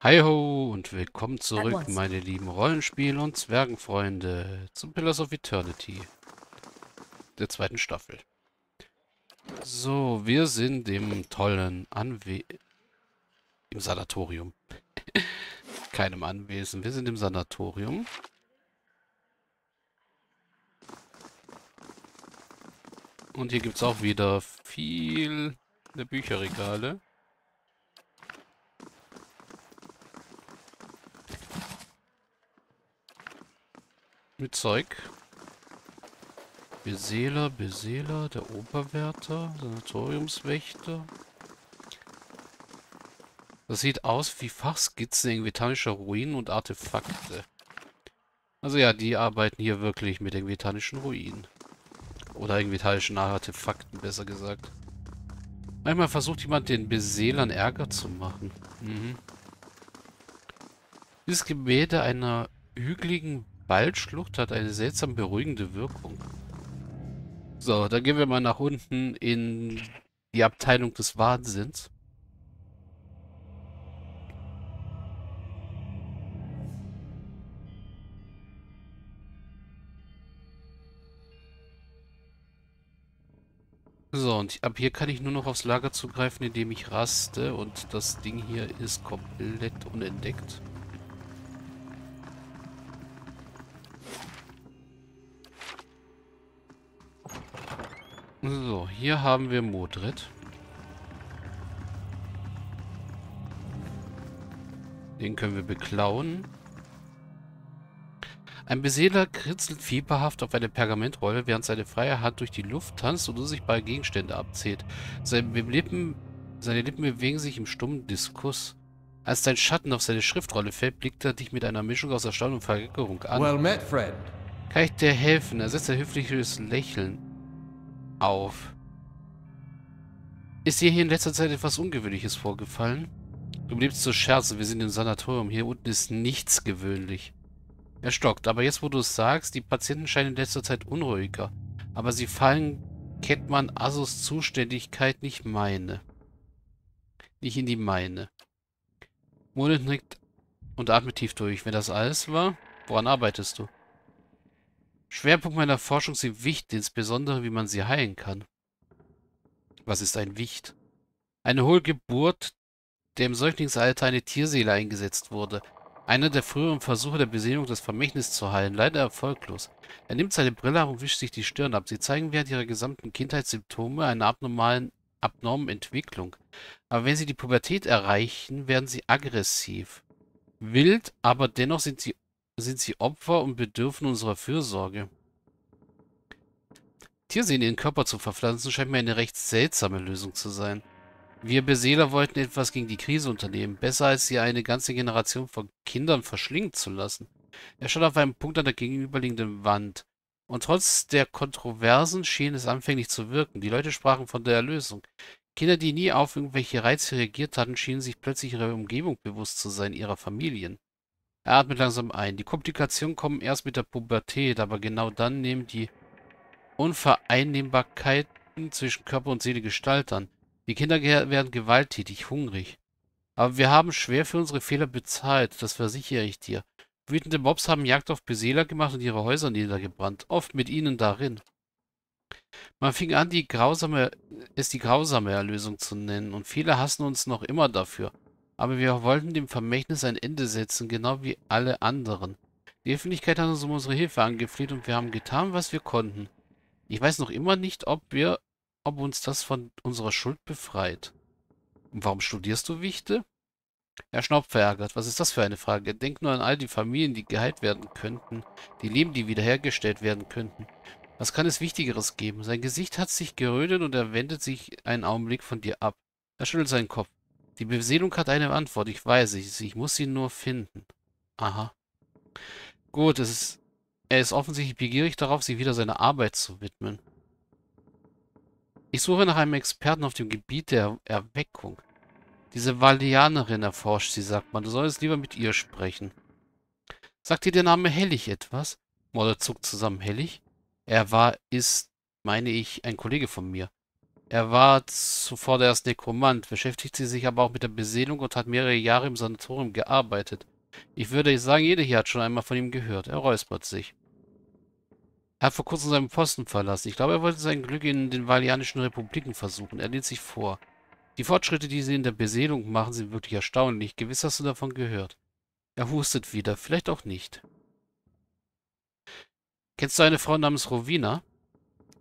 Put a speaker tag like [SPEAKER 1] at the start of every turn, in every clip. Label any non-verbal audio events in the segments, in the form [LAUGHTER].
[SPEAKER 1] Hi ho und willkommen zurück, meine lieben Rollenspiel- und Zwergenfreunde, zum Pillars of Eternity, der zweiten Staffel. So, wir sind im tollen Anwe... im Sanatorium. [LAUGHS] Keinem Anwesen, wir sind im Sanatorium. Und hier gibt es auch wieder viele Bücherregale. mit Zeug. Beseeler, Beseeler, der Oberwärter, Sanatoriumswächter. Das sieht aus wie Fachskizzen in engvetanischer Ruinen und Artefakte. Also ja, die arbeiten hier wirklich mit engvetanischen Ruinen. Oder engvetanischen Artefakten, besser gesagt. Manchmal versucht jemand, den Beseelern Ärger zu machen. Mhm. Dieses Gemälde einer hügeligen Waldschlucht hat eine seltsam beruhigende Wirkung. So, dann gehen wir mal nach unten in die Abteilung des Wahnsinns. So, und ab hier kann ich nur noch aufs Lager zugreifen, indem ich raste. Und das Ding hier ist komplett unentdeckt. So, hier haben wir Modrit. Den können wir beklauen. Ein Beseeler kritzelt fieberhaft auf eine Pergamentrolle, während seine freie Hand durch die Luft tanzt und sich bei Gegenstände abzählt. Seine Lippen, seine Lippen bewegen sich im stummen Diskurs. Als dein Schatten auf seine Schriftrolle fällt, blickt er dich mit einer Mischung aus Erstaunen und Verreckerung an. Well met, Kann ich dir helfen? Er setzt ein höfliches Lächeln auf. Ist dir hier in letzter Zeit etwas Ungewöhnliches vorgefallen? Du bliebst zu scherzen, wir sind im Sanatorium. Hier unten ist nichts gewöhnlich. Er stockt, aber jetzt wo du es sagst, die Patienten scheinen in letzter Zeit unruhiger. Aber sie fallen, kennt man Asus Zuständigkeit nicht meine. Nicht in die meine. Monet nickt und atmet tief durch. Wenn das alles war, woran arbeitest du? Schwerpunkt meiner Forschung sind Wichte, insbesondere wie man sie heilen kann. Was ist ein Wicht? Eine hohe Geburt, der im Säuglingsalter eine Tierseele eingesetzt wurde. Einer der früheren Versuche der Besehnung das Vermächtnis zu heilen, leider erfolglos. Er nimmt seine Brille ab und wischt sich die Stirn ab. Sie zeigen während ihrer gesamten Kindheit Symptome einer abnormalen, abnormen Entwicklung. Aber wenn sie die Pubertät erreichen, werden sie aggressiv. Wild, aber dennoch sind sie sind sie Opfer und bedürfen unserer Fürsorge. in ihren Körper zu verpflanzen, scheint mir eine recht seltsame Lösung zu sein. Wir Beseeler wollten etwas gegen die Krise unternehmen, besser als sie eine ganze Generation von Kindern verschlingen zu lassen. Er stand auf einem Punkt an der gegenüberliegenden Wand. Und trotz der Kontroversen schien es anfänglich zu wirken. Die Leute sprachen von der Erlösung. Kinder, die nie auf irgendwelche Reize reagiert hatten, schienen sich plötzlich ihrer Umgebung bewusst zu sein, ihrer Familien. Er atmet langsam ein. Die Komplikationen kommen erst mit der Pubertät, aber genau dann nehmen die Unvereinnehmbarkeiten zwischen Körper und Seele Gestalt an. Die Kinder werden gewalttätig, hungrig. Aber wir haben schwer für unsere Fehler bezahlt, das versichere ich dir. Wütende Mobs haben Jagd auf Beseeler gemacht und ihre Häuser niedergebrannt, oft mit ihnen darin. Man fing an, die grausame, es die grausame Erlösung zu nennen, und viele hassen uns noch immer dafür. Aber wir wollten dem Vermächtnis ein Ende setzen, genau wie alle anderen. Die Öffentlichkeit hat uns um unsere Hilfe angefleht und wir haben getan, was wir konnten. Ich weiß noch immer nicht, ob wir, ob uns das von unserer Schuld befreit. Und warum studierst du Wichte? Er schnaubt verärgert. Was ist das für eine Frage? Denk nur an all die Familien, die geheilt werden könnten. Die Leben, die wiederhergestellt werden könnten. Was kann es Wichtigeres geben? Sein Gesicht hat sich gerötet und er wendet sich einen Augenblick von dir ab. Er schüttelt seinen Kopf. Die Beseelung hat eine Antwort, ich weiß es. Ich muss sie nur finden. Aha. Gut, es ist, er ist offensichtlich begierig darauf, sich wieder seiner Arbeit zu widmen. Ich suche nach einem Experten auf dem Gebiet der Erweckung. Diese Valianerin erforscht sie, sagt man. Du solltest lieber mit ihr sprechen. Sagt dir der Name Hellig etwas? Mordor zuckt zusammen. Hellig? Er war, ist, meine ich, ein Kollege von mir. Er war zuvor der Nekromant, beschäftigte sich aber auch mit der Beseelung und hat mehrere Jahre im Sanatorium gearbeitet. Ich würde sagen, jeder hier hat schon einmal von ihm gehört. Er räuspert sich. Er hat vor kurzem seinen Posten verlassen. Ich glaube, er wollte sein Glück in den Valianischen Republiken versuchen. Er lehnt sich vor. Die Fortschritte, die sie in der Beseelung machen, sind wirklich erstaunlich. Gewiss hast du davon gehört. Er hustet wieder, vielleicht auch nicht. Kennst du eine Frau namens Rowina?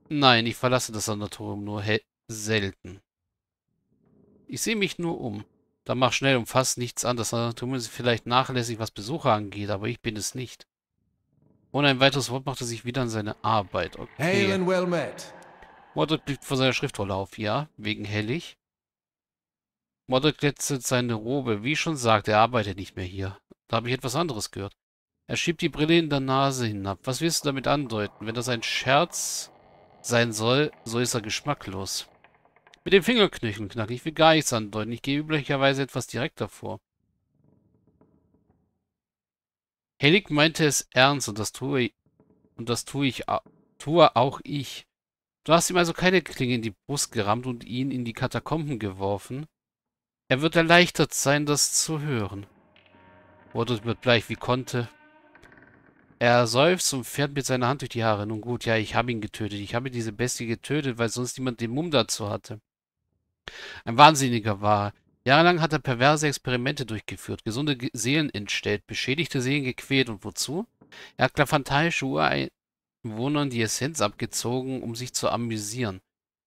[SPEAKER 1] Nein, ich verlasse das Sanatorium nur Selten. Ich sehe mich nur um. Da mach schnell und fast nichts an. Das Anatom ist vielleicht nachlässig, was Besucher angeht, aber ich bin es nicht. Ohne ein weiteres Wort macht er sich wieder an seine Arbeit. Okay. Hail and well met. Mordred blickt vor seiner Schriftrolle auf, ja, wegen Hellig. Mordred glättet seine Robe. Wie schon sagt, er arbeitet nicht mehr hier. Da habe ich etwas anderes gehört. Er schiebt die Brille in der Nase hinab. Was willst du damit andeuten? Wenn das ein Scherz sein soll, so ist er geschmacklos. Mit dem Fingerknöcheln knack ich will gar nichts andeuten. Ich gehe üblicherweise etwas direkter vor. Hennig meinte es ernst und das tue ich, und das tue ich tue auch ich. Du hast ihm also keine Klinge in die Brust gerammt und ihn in die Katakomben geworfen. Er wird erleichtert sein, das zu hören. Wardot wird bleich wie konnte. Er seufzt und fährt mit seiner Hand durch die Haare. Nun gut, ja, ich habe ihn getötet. Ich habe diese Bestie getötet, weil sonst niemand den Mumm dazu hatte. Ein Wahnsinniger war Jahrelang hat er perverse Experimente durchgeführt, gesunde Ge Seelen entstellt, beschädigte Seelen gequält und wozu? Er hat klafanteische Ureinwohnern die Essenz abgezogen, um sich zu amüsieren.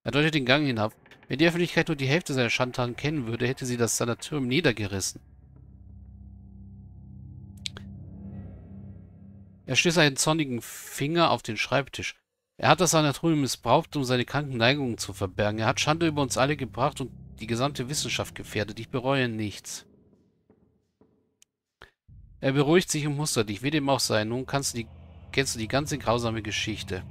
[SPEAKER 1] Er deutet den Gang hinab. Wenn die Öffentlichkeit nur die Hälfte seiner Schandtaten kennen würde, hätte sie das Sanatorium niedergerissen. Er stößt einen zornigen Finger auf den Schreibtisch. Er hat das Sanatorium missbraucht, um seine kranken Neigungen zu verbergen. Er hat Schande über uns alle gebracht und die gesamte Wissenschaft gefährdet. Ich bereue nichts. Er beruhigt sich und mustert dich. Wie dem auch sein, nun kannst du die, kennst du die ganze grausame Geschichte.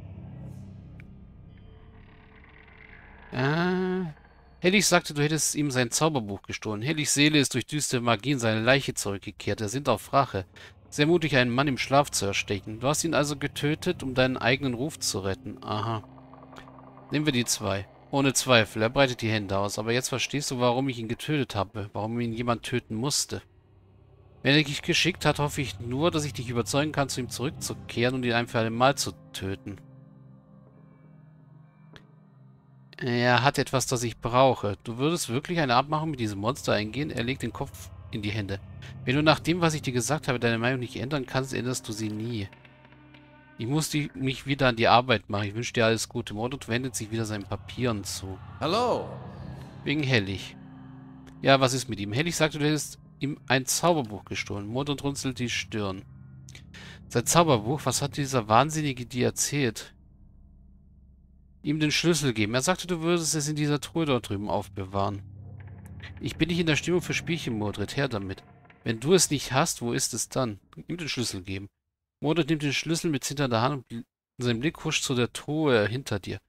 [SPEAKER 1] Ah. Hellig sagte, du hättest ihm sein Zauberbuch gestohlen. Hellichs Seele ist durch düstere Magie in seine Leiche zurückgekehrt. Er sind auf Rache. Sehr mutig, einen Mann im Schlaf zu ersticken. Du hast ihn also getötet, um deinen eigenen Ruf zu retten. Aha. Nehmen wir die zwei. Ohne Zweifel, er breitet die Hände aus. Aber jetzt verstehst du, warum ich ihn getötet habe. Warum ihn jemand töten musste. Wenn er dich geschickt hat, hoffe ich nur, dass ich dich überzeugen kann, zu ihm zurückzukehren und ihn ein für alle Mal zu töten. Er hat etwas, das ich brauche. Du würdest wirklich eine Abmachung mit diesem Monster eingehen? Er legt den Kopf in die Hände. Wenn du nach dem, was ich dir gesagt habe, deine Meinung nicht ändern kannst, änderst du sie nie. Ich muss die, mich wieder an die Arbeit machen. Ich wünsche dir alles Gute. Mordot wendet sich wieder seinen Papieren zu. Hallo! Wegen Hellig. Ja, was ist mit ihm? Hellig sagte, du hättest ihm ein Zauberbuch gestohlen. Mordot runzelt die Stirn. Sein Zauberbuch? Was hat dieser Wahnsinnige dir erzählt? Ihm den Schlüssel geben. Er sagte, du würdest es in dieser Truhe dort drüben aufbewahren. Ich bin nicht in der Stimmung für Spielchen, Mordred. Her damit. Wenn du es nicht hast, wo ist es dann? Ihm den Schlüssel geben. Mordred nimmt den Schlüssel mit hinter der Hand und sein Blick huscht zu der Truhe hinter dir.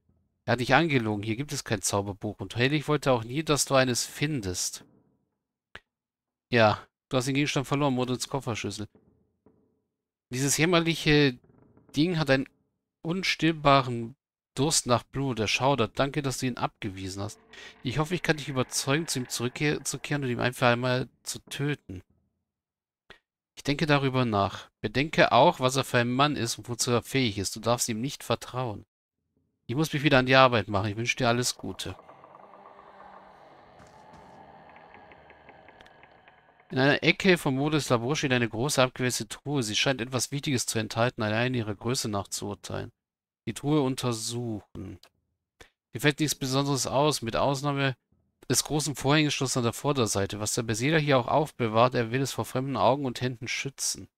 [SPEAKER 1] Er hat dich angelogen. Hier gibt es kein Zauberbuch. Und Heilig wollte auch nie, dass du eines findest. Ja, du hast den Gegenstand verloren, Mordreds Kofferschlüssel. Dieses jämmerliche Ding hat einen unstillbaren Durst nach Blut, der schaudert. Danke, dass du ihn abgewiesen hast. Ich hoffe, ich kann dich überzeugen, zu ihm zurückzukehren und ihn einfach einmal zu töten. Ich denke darüber nach. Bedenke auch, was er für ein Mann ist und wozu er fähig ist. Du darfst ihm nicht vertrauen. Ich muss mich wieder an die Arbeit machen. Ich wünsche dir alles Gute. In einer Ecke vom Modus Labor steht eine große abgewässte Truhe. Sie scheint etwas Wichtiges zu enthalten, allein ihre Größe nachzuurteilen. Die Truhe untersuchen. Hier fällt nichts Besonderes aus, mit Ausnahme des großen Vorhängeschlusses an der Vorderseite. Was der Besieger hier auch aufbewahrt, er will es vor fremden Augen und Händen schützen.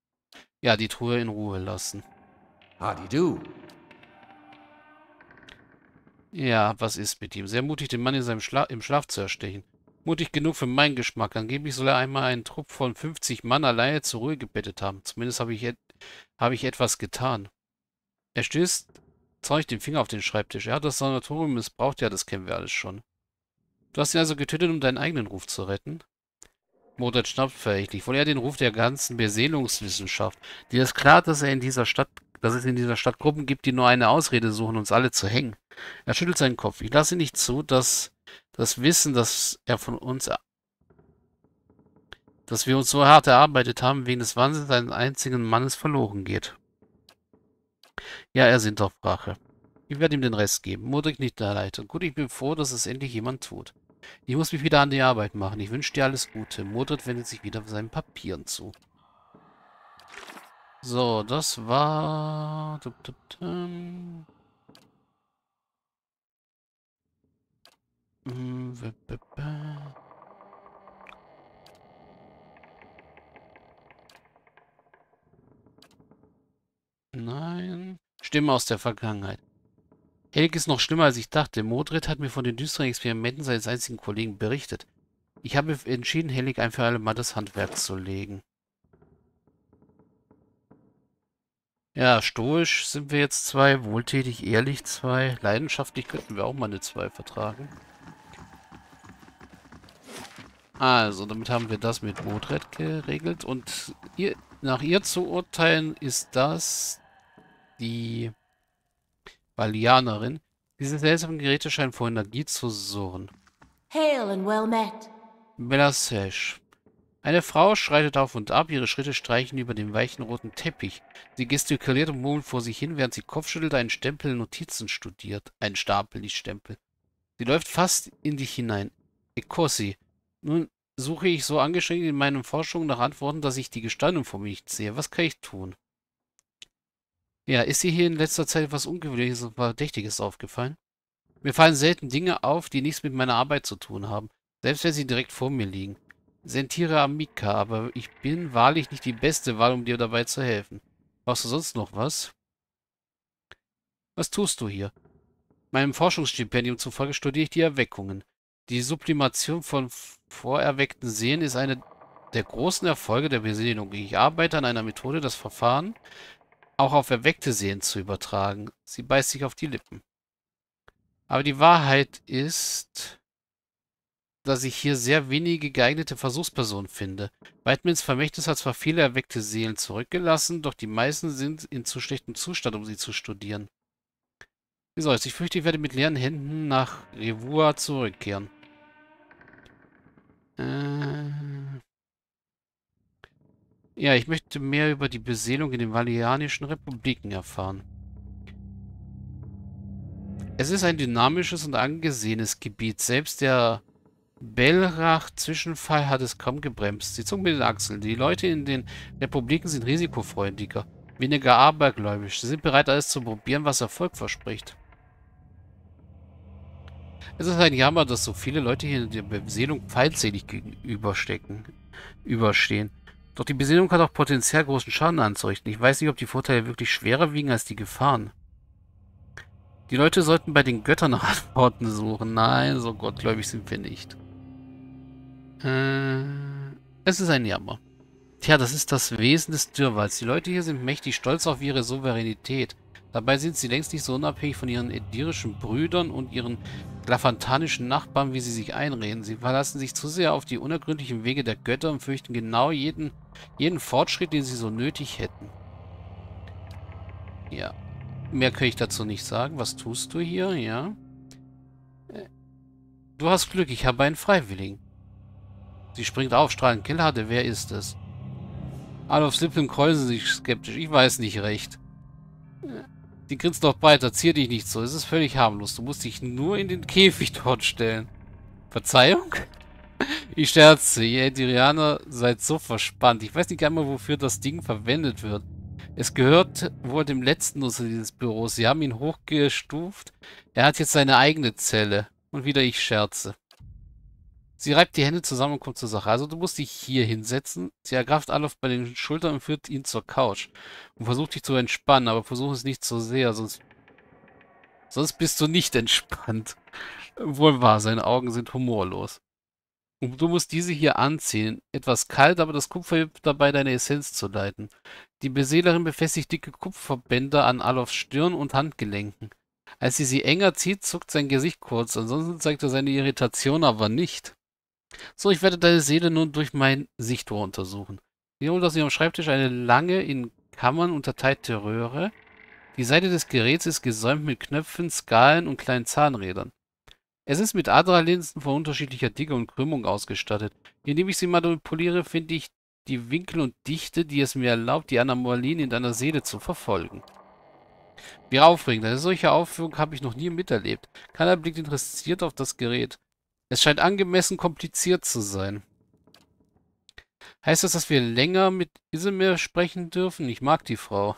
[SPEAKER 1] Ja, die Truhe in Ruhe lassen. Howdy do. Ja, was ist mit ihm? Sehr mutig, den Mann in seinem Schla im Schlaf zu erstechen. Mutig genug für meinen Geschmack. Angeblich soll er einmal einen Trupp von 50 Mann alleine zur Ruhe gebettet haben. Zumindest habe ich, et hab ich etwas getan. Er stößt zeig den Finger auf den Schreibtisch. Er hat das Sanatorium missbraucht. Ja, das kennen wir alles schon. Du hast ihn also getötet, um deinen eigenen Ruf zu retten? Mordred schnappt verächtlich. Wohl er den Ruf der ganzen Beseelungswissenschaft. Dir ist klar, dass er in dieser Stadt, dass es in dieser Stadt Gruppen gibt, die nur eine Ausrede suchen, uns alle zu hängen. Er schüttelt seinen Kopf. Ich lasse nicht zu, dass das Wissen, das er von uns dass wir uns so hart erarbeitet haben, wegen des Wahnsinns eines einzigen Mannes verloren geht. Ja, er sind auf Rache. Ich werde ihm den Rest geben. Mutig nicht erleichtert. Gut, ich bin froh, dass es endlich jemand tut. Ich muss mich wieder an die Arbeit machen. Ich wünsche dir alles Gute. Modrit wendet sich wieder seinen Papieren zu. So, das war... Nein. Stimme aus der Vergangenheit. Helg ist noch schlimmer, als ich dachte. Modrit hat mir von den düsteren Experimenten seines einzigen Kollegen berichtet. Ich habe entschieden, Hellig ein für alle Mal das Handwerk zu legen. Ja, stoisch sind wir jetzt zwei, wohltätig ehrlich zwei, leidenschaftlich könnten wir auch mal eine zwei vertragen. Also, damit haben wir das mit Modred geregelt. Und ihr, nach ihr zu urteilen, ist das die Balianerin. Diese seltsamen Geräte scheinen vor Energie zu surren. Hail and well met. Belasesh. Eine Frau schreitet auf und ab, ihre Schritte streichen über den weichen roten Teppich. Sie gestikuliert und murmelt vor sich hin, während sie kopfschüttelt einen Stempel Notizen studiert. Ein Stapel, nicht Stempel. Sie läuft fast in dich hinein. Ekosi, nun suche ich so angestrengt in meinen Forschungen nach Antworten, dass ich die Gestaltung vor mir nicht sehe. Was kann ich tun? Ja, ist dir hier in letzter Zeit etwas Ungewöhnliches und Verdächtiges aufgefallen? Mir fallen selten Dinge auf, die nichts mit meiner Arbeit zu tun haben, selbst wenn sie direkt vor mir liegen. Sentiere Amica, aber ich bin wahrlich nicht die beste Wahl, um dir dabei zu helfen. Brauchst du sonst noch was? Was tust du hier? Meinem Forschungsstipendium zufolge studiere ich die Erweckungen. Die Sublimation von vorerweckten Seen ist eine der großen Erfolge der Besiedlung. Ich arbeite an einer Methode, das Verfahren auch auf erweckte Seen zu übertragen. Sie beißt sich auf die Lippen. Aber die Wahrheit ist, dass ich hier sehr wenige geeignete Versuchspersonen finde. Weidmans Vermächtnis hat zwar viele erweckte Seelen zurückgelassen, doch die meisten sind in zu schlechtem Zustand, um sie zu studieren. Wie soll es? Ich fürchte, ich werde mit leeren Händen nach Revua zurückkehren. Äh ja, ich möchte mehr über die Beseelung in den Valianischen Republiken erfahren. Es ist ein dynamisches und angesehenes Gebiet. Selbst der Belrach-Zwischenfall hat es kaum gebremst. Sie zog mit den Achseln. Die Leute in den Republiken sind risikofreundlicher, weniger abergläubisch. Sie sind bereit, alles zu probieren, was Erfolg verspricht. Es ist ein Jammer, dass so viele Leute hier der Beseelung feindselig gegenüberstecken, überstehen. Doch die Beseelung hat auch potenziell großen Schaden anzurichten. Ich weiß nicht, ob die Vorteile wirklich schwerer wiegen als die Gefahren. Die Leute sollten bei den Göttern nach [LAUGHS] Antworten suchen. Nein, so gottgläubig sind wir nicht. Äh, es ist ein Jammer. Tja, das ist das Wesen des Dürrwalds. Die Leute hier sind mächtig stolz auf ihre Souveränität. Dabei sind sie längst nicht so unabhängig von ihren edirischen Brüdern und ihren glafantanischen Nachbarn, wie sie sich einreden. Sie verlassen sich zu sehr auf die unergründlichen Wege der Götter und fürchten genau jeden, jeden Fortschritt, den sie so nötig hätten. Ja. Mehr kann ich dazu nicht sagen. Was tust du hier? Ja. Äh, du hast Glück, ich habe einen Freiwilligen. Sie springt auf, strahlend. Killharte, wer ist es? Adolfs Lippen kreuzen sich skeptisch. Ich weiß nicht recht. Äh, die grinst noch breiter. Zier dich nicht so. Es ist völlig harmlos. Du musst dich nur in den Käfig dort stellen. Verzeihung? Ich scherze. Ihr Endirianer seid so verspannt. Ich weiß nicht einmal, wofür das Ding verwendet wird. Es gehört wohl dem letzten Nutzer dieses Büros. Sie haben ihn hochgestuft. Er hat jetzt seine eigene Zelle. Und wieder ich scherze. Sie reibt die Hände zusammen und kommt zur Sache. Also du musst dich hier hinsetzen. Sie ergreift Alof bei den Schultern und führt ihn zur Couch. Und versucht dich zu entspannen, aber versuch es nicht zu sehr, sonst... Sonst bist du nicht [LAUGHS] entspannt. Wohl wahr, seine Augen sind humorlos. Und du musst diese hier anziehen. Etwas kalt, aber das Kupfer hilft dabei, deine Essenz zu leiten. Die Beseelerin befestigt dicke Kupferbänder an Alofs Stirn und Handgelenken. Als sie sie enger zieht, zuckt sein Gesicht kurz, ansonsten zeigt er seine Irritation aber nicht. So, ich werde deine Seele nun durch mein Sichtrohr untersuchen. Sie holt aus ihrem Schreibtisch eine lange, in Kammern unterteilte Röhre. Die Seite des Geräts ist gesäumt mit Knöpfen, Skalen und kleinen Zahnrädern. Es ist mit Adralinsen von unterschiedlicher Dicke und Krümmung ausgestattet. Indem ich sie manipuliere, finde ich die Winkel und Dichte, die es mir erlaubt, die Anomalien in deiner Seele zu verfolgen. Wie aufregend, eine solche Aufführung habe ich noch nie miterlebt. Keiner blickt interessiert auf das Gerät. Es scheint angemessen kompliziert zu sein. Heißt das, dass wir länger mit Isemir sprechen dürfen? Ich mag die Frau.